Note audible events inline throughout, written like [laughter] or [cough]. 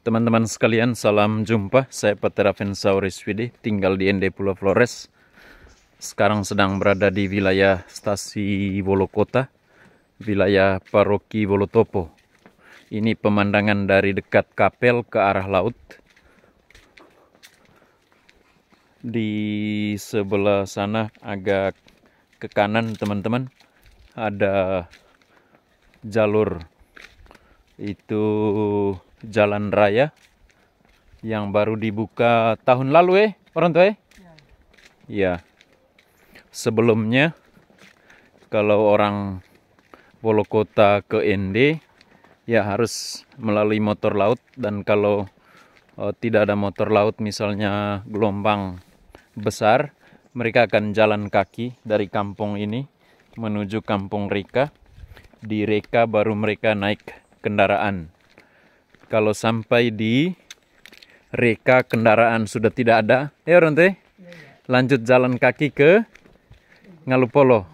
Teman-teman sekalian, salam jumpa. Saya Peter Vensauri Widi, tinggal di ND Pulau Flores. Sekarang sedang berada di wilayah Stasi Wolokota, wilayah Paroki Wolotopo. Ini pemandangan dari dekat kapel ke arah laut. Di sebelah sana agak ke kanan teman-teman ada jalur itu jalan raya yang baru dibuka tahun lalu eh orang tua eh ya sebelumnya kalau orang Wolokota ke ND ya harus melalui motor laut dan kalau uh, tidak ada motor laut misalnya gelombang besar mereka akan jalan kaki dari kampung ini menuju kampung Rika di Rika baru mereka naik kendaraan. Kalau sampai di reka kendaraan sudah tidak ada, ya Ronte, lanjut jalan kaki ke Ngalupolo.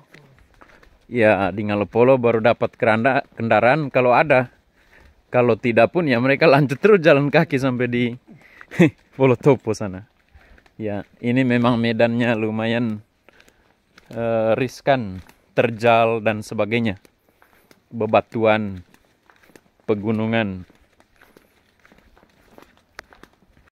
Ya, di Ngalupolo baru dapat keranda kendaraan kalau ada. Kalau tidak pun ya mereka lanjut terus jalan kaki sampai di [laughs] Polotopo sana. Ya, ini memang medannya lumayan uh, riskan, terjal dan sebagainya. Bebatuan pegunungan